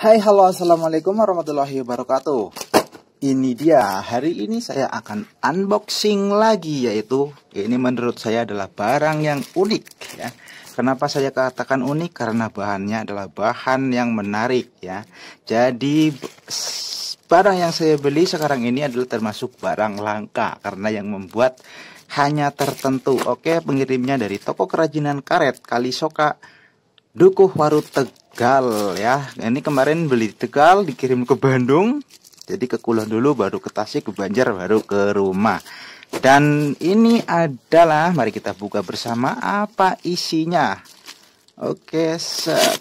Hai halo assalamualaikum warahmatullahi wabarakatuh Ini dia hari ini saya akan unboxing lagi yaitu ini menurut saya adalah barang yang unik ya Kenapa saya katakan unik karena bahannya adalah bahan yang menarik ya Jadi barang yang saya beli sekarang ini adalah termasuk barang langka karena yang membuat hanya tertentu Oke pengirimnya dari toko kerajinan karet Kalisoka Dukuh Waru Teg Tegal ya. Ini kemarin beli di Tegal dikirim ke Bandung. Jadi ke Kulon dulu baru ke Tasik, ke Banjar baru ke rumah. Dan ini adalah mari kita buka bersama apa isinya. Oke, set.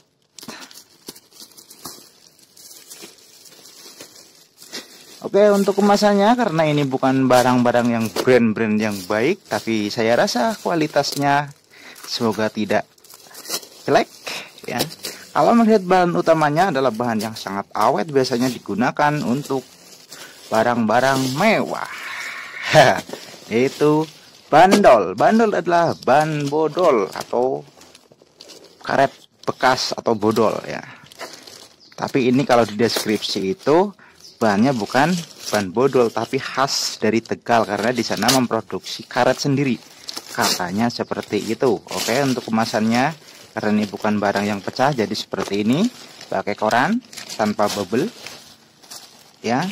Oke untuk kemasannya karena ini bukan barang-barang yang brand-brand yang baik Tapi saya rasa kualitasnya semoga tidak jelek ya kalau melihat bahan utamanya adalah bahan yang sangat awet biasanya digunakan untuk barang-barang mewah. Itu bandol. Bandol adalah ban bodol atau karet bekas atau bodol ya. Tapi ini kalau di deskripsi itu bahannya bukan ban bodol tapi khas dari Tegal karena di sana memproduksi karet sendiri. Katanya seperti itu. Oke, untuk kemasannya karena ini bukan barang yang pecah jadi seperti ini pakai koran tanpa bubble ya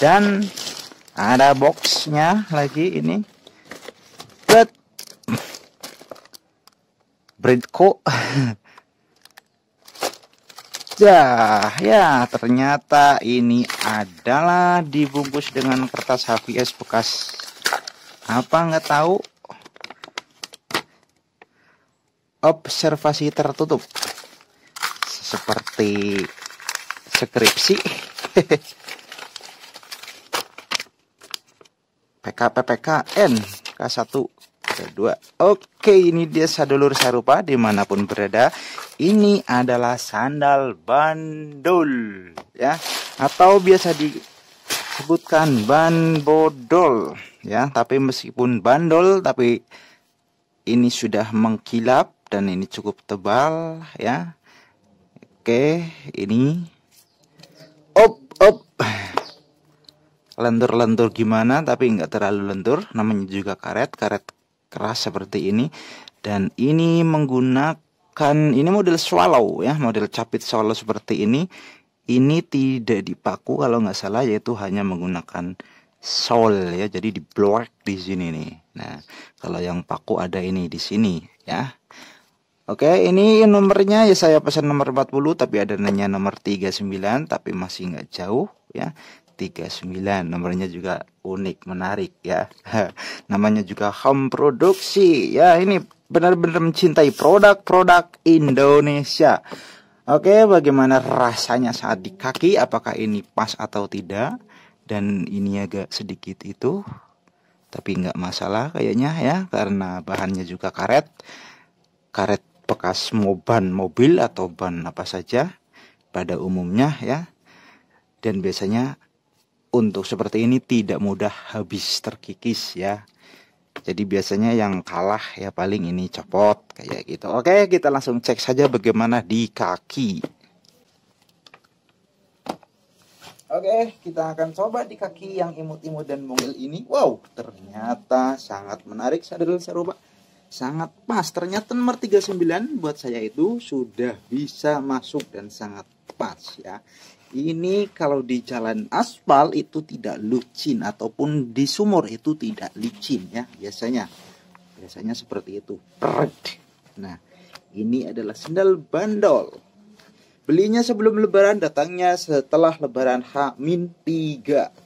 dan ada boxnya lagi ini bet Britco Ya, ya ternyata ini adalah dibungkus dengan kertas HVS bekas apa nggak tahu observasi tertutup seperti skripsi PKPPKN K1 K2 Oke ini dia sadulur sarupa dimanapun berada ini adalah sandal bandul ya atau biasa disebutkan ban bodol ya tapi meskipun bandol tapi ini sudah mengkilap dan ini cukup tebal ya oke ini op op lentur-lentur gimana tapi nggak terlalu lentur namanya juga karet karet keras seperti ini dan ini menggunakan ini model swallow ya model capit swallow seperti ini ini tidak dipaku kalau nggak salah yaitu hanya menggunakan sol ya jadi di blok di sini nih nah kalau yang paku ada ini di sini ya Oke, ini nomornya ya saya pesan nomor 40 tapi ada nanya nomor 39 tapi masih nggak jauh ya. 39 nomornya juga unik, menarik ya. Namanya juga home produksi. Ya, ini benar-benar mencintai produk-produk Indonesia. Oke, bagaimana rasanya saat di kaki? Apakah ini pas atau tidak? Dan ini agak sedikit itu tapi nggak masalah kayaknya ya karena bahannya juga karet karet bekas ban mobil atau ban apa saja pada umumnya ya. Dan biasanya untuk seperti ini tidak mudah habis terkikis ya. Jadi biasanya yang kalah ya paling ini copot kayak gitu. Oke, kita langsung cek saja bagaimana di kaki. Oke, kita akan coba di kaki yang imut-imut dan mungil ini. Wow, ternyata sangat menarik saudara-saudara sangat pas ternyata nomor 39 buat saya itu sudah bisa masuk dan sangat pas ya ini kalau di jalan aspal itu tidak licin ataupun di sumur itu tidak licin ya biasanya biasanya seperti itu nah ini adalah sendal bandol belinya sebelum lebaran datangnya setelah lebaran H-3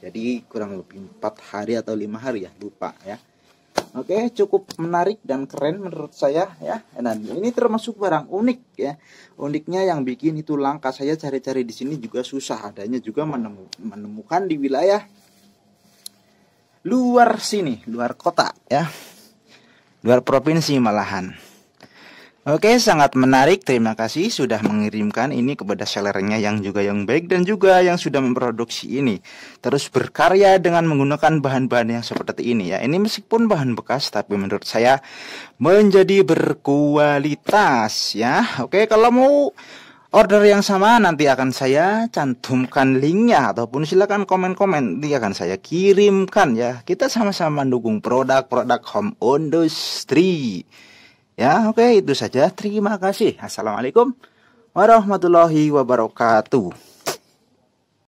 jadi kurang lebih 4 hari atau lima hari ya lupa ya Oke, cukup menarik dan keren menurut saya ya. Dan ini termasuk barang unik ya. Uniknya yang bikin itu langka saya cari-cari di sini juga susah adanya juga menemu, menemukan di wilayah luar sini, luar kota ya. Luar provinsi malahan. Oke, sangat menarik. Terima kasih sudah mengirimkan ini kepada sellernya yang juga yang baik dan juga yang sudah memproduksi ini. Terus berkarya dengan menggunakan bahan-bahan yang seperti ini ya. Ini meskipun bahan bekas tapi menurut saya menjadi berkualitas ya. Oke, kalau mau order yang sama nanti akan saya cantumkan linknya ataupun silakan komen-komen nanti akan saya kirimkan ya. Kita sama-sama mendukung produk-produk home industry. Ya, oke, okay, itu saja. Terima kasih. Assalamualaikum warahmatullahi wabarakatuh.